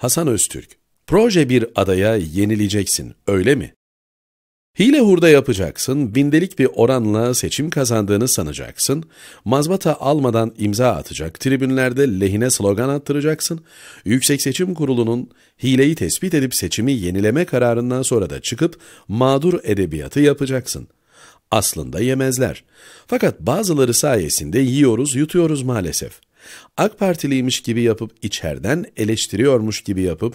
Hasan Öztürk, proje bir adaya yenileceksin, öyle mi? Hile hurda yapacaksın, bindelik bir oranla seçim kazandığını sanacaksın, mazbata almadan imza atacak, tribünlerde lehine slogan attıracaksın, Yüksek Seçim Kurulu'nun hileyi tespit edip seçimi yenileme kararından sonra da çıkıp mağdur edebiyatı yapacaksın. Aslında yemezler. Fakat bazıları sayesinde yiyoruz, yutuyoruz maalesef.'' AK Partiliymiş gibi yapıp içerden eleştiriyormuş gibi yapıp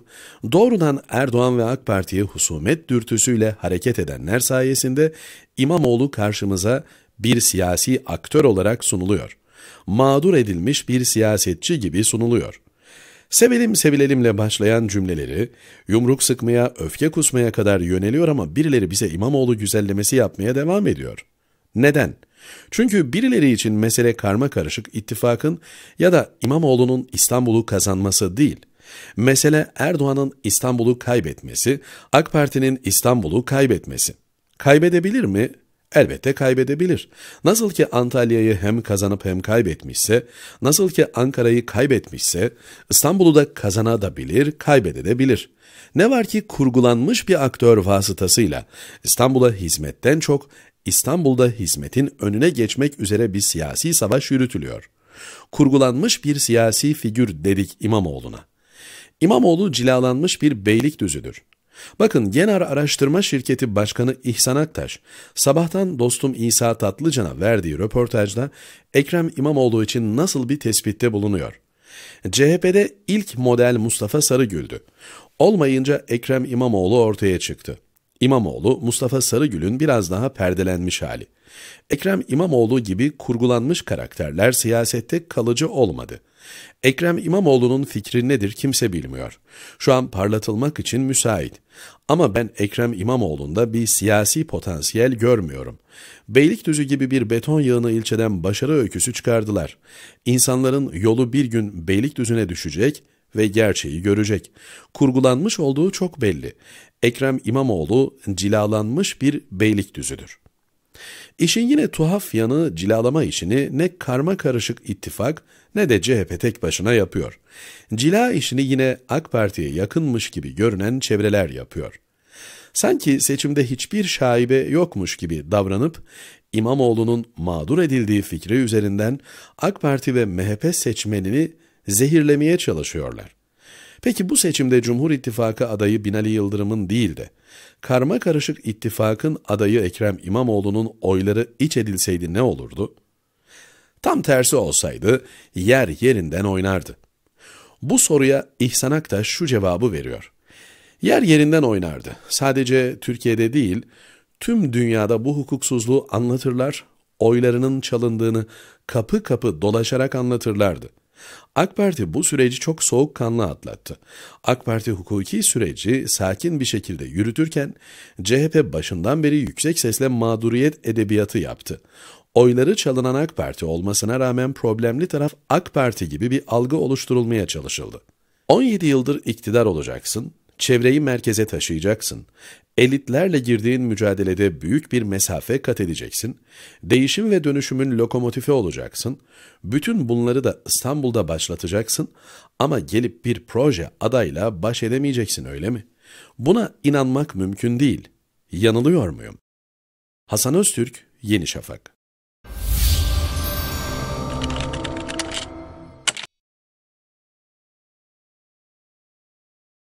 doğrudan Erdoğan ve AK Parti'ye husumet dürtüsüyle hareket edenler sayesinde İmamoğlu karşımıza bir siyasi aktör olarak sunuluyor. Mağdur edilmiş bir siyasetçi gibi sunuluyor. Sevelim sevilelimle başlayan cümleleri, yumruk sıkmaya, öfke kusmaya kadar yöneliyor ama birileri bize İmamoğlu güzellemesi yapmaya devam ediyor. Neden? Çünkü birileri için mesele karma karışık ittifakın ya da İmamoğlu'nun İstanbul'u kazanması değil. Mesele Erdoğan'ın İstanbul'u kaybetmesi, AK Parti'nin İstanbul'u kaybetmesi. Kaybedebilir mi? Elbette kaybedebilir. Nasıl ki Antalya'yı hem kazanıp hem kaybetmişse, nasıl ki Ankara'yı kaybetmişse, İstanbul'u da kazanabilir, kaybedebilir. Ne var ki kurgulanmış bir aktör vasıtasıyla İstanbul'a hizmetten çok İstanbul'da hizmetin önüne geçmek üzere bir siyasi savaş yürütülüyor. Kurgulanmış bir siyasi figür dedik İmamoğlu'na. İmamoğlu cilalanmış bir beylik düzüdür. Bakın Genar Araştırma Şirketi Başkanı İhsan Aktaş, sabahtan dostum İsa Tatlıcan'a verdiği röportajda Ekrem İmamoğlu için nasıl bir tespitte bulunuyor? CHP'de ilk model Mustafa Sarıgül'dü. Olmayınca Ekrem İmamoğlu ortaya çıktı. İmamoğlu, Mustafa Sarıgül'ün biraz daha perdelenmiş hali. Ekrem İmamoğlu gibi kurgulanmış karakterler siyasette kalıcı olmadı. Ekrem İmamoğlu'nun fikri nedir kimse bilmiyor. Şu an parlatılmak için müsait. Ama ben Ekrem İmamoğlu'nda bir siyasi potansiyel görmüyorum. Beylikdüzü gibi bir beton yığını ilçeden başarı öyküsü çıkardılar. İnsanların yolu bir gün Beylikdüzü'ne düşecek, ve gerçeği görecek. Kurgulanmış olduğu çok belli. Ekrem İmamoğlu cilalanmış bir beylik düzüdür. İşin yine tuhaf yanı cilalama işini ne karma karışık ittifak ne de CHP tek başına yapıyor. Cila işini yine AK Parti'ye yakınmış gibi görünen çevreler yapıyor. Sanki seçimde hiçbir şaibe yokmuş gibi davranıp İmamoğlu'nun mağdur edildiği fikri üzerinden AK Parti ve MHP seçmenini zehirlemeye çalışıyorlar. Peki bu seçimde Cumhur İttifakı adayı Binali Yıldırım'ın değil de karma karışık ittifakın adayı Ekrem İmamoğlu'nun oyları iç edilseydi ne olurdu? Tam tersi olsaydı yer yerinden oynardı. Bu soruya İhsan Aktaş şu cevabı veriyor. Yer yerinden oynardı. Sadece Türkiye'de değil, tüm dünyada bu hukuksuzluğu anlatırlar, oylarının çalındığını kapı kapı dolaşarak anlatırlardı.'' AK Parti bu süreci çok soğukkanlı atlattı. AK Parti hukuki süreci sakin bir şekilde yürütürken CHP başından beri yüksek sesle mağduriyet edebiyatı yaptı. Oyları çalınan AK Parti olmasına rağmen problemli taraf AK Parti gibi bir algı oluşturulmaya çalışıldı. 17 yıldır iktidar olacaksın, Çevreyi merkeze taşıyacaksın. Elitlerle girdiğin mücadelede büyük bir mesafe kat edeceksin. Değişim ve dönüşümün lokomotifi olacaksın. Bütün bunları da İstanbul'da başlatacaksın ama gelip bir proje adayla baş edemeyeceksin öyle mi? Buna inanmak mümkün değil. Yanılıyor muyum? Hasan Öztürk, Yeni Şafak